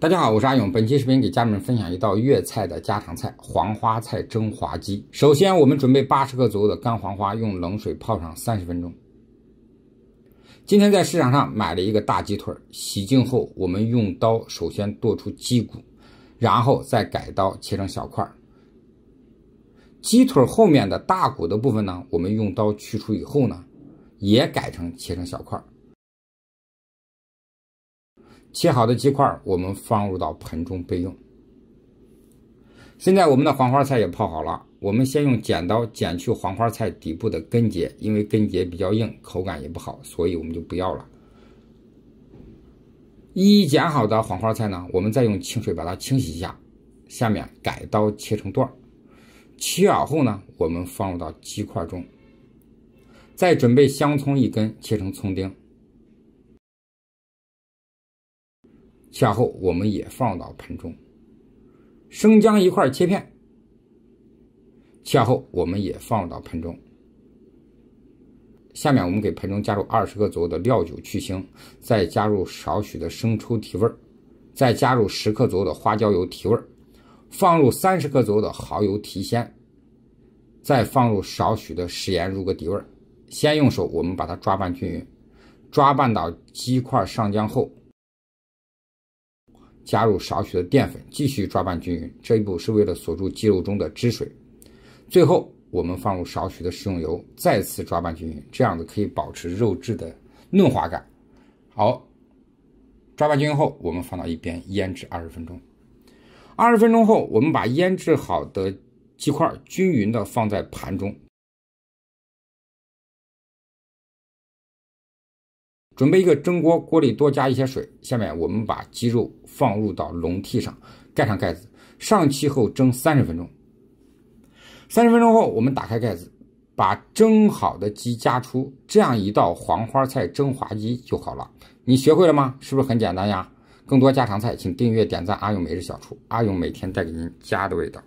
大家好，我是阿勇。本期视频给家人们分享一道粤菜的家常菜——黄花菜蒸滑鸡。首先，我们准备八十克左右的干黄花，用冷水泡上三十分钟。今天在市场上买了一个大鸡腿，洗净后，我们用刀首先剁出鸡骨，然后再改刀切成小块。鸡腿后面的大骨的部分呢，我们用刀去除以后呢，也改成切成小块。切好的鸡块，我们放入到盆中备用。现在我们的黄花菜也泡好了，我们先用剪刀剪去黄花菜底部的根节，因为根节比较硬，口感也不好，所以我们就不要了。一一剪好的黄花菜呢，我们再用清水把它清洗一下，下面改刀切成段切好后呢，我们放入到鸡块中。再准备香葱一根，切成葱丁。下后，我们也放入到盆中。生姜一块切片，下后我们也放入到盆中。下面我们给盆中加入二十克左右的料酒去腥，再加入少许的生抽提味儿，再加入十克左右的花椒油提味儿，放入三十克左右的蚝油提鲜，再放入少许的食盐入个底味儿。先用手我们把它抓拌均匀，抓拌到鸡块上浆后。加入少许的淀粉，继续抓拌均匀。这一步是为了锁住鸡肉中的汁水。最后，我们放入少许的食用油，再次抓拌均匀。这样子可以保持肉质的嫩滑感。好，抓拌均匀后，我们放到一边腌制二十分钟。二十分钟后，我们把腌制好的鸡块均匀的放在盘中。准备一个蒸锅，锅里多加一些水。下面我们把鸡肉放入到笼屉上，盖上盖子，上气后蒸三十分钟。三十分钟后，我们打开盖子，把蒸好的鸡夹出，这样一道黄花菜蒸滑鸡就好了。你学会了吗？是不是很简单呀？更多家常菜，请订阅、点赞阿勇每日小厨，阿勇每天带给您家的味道。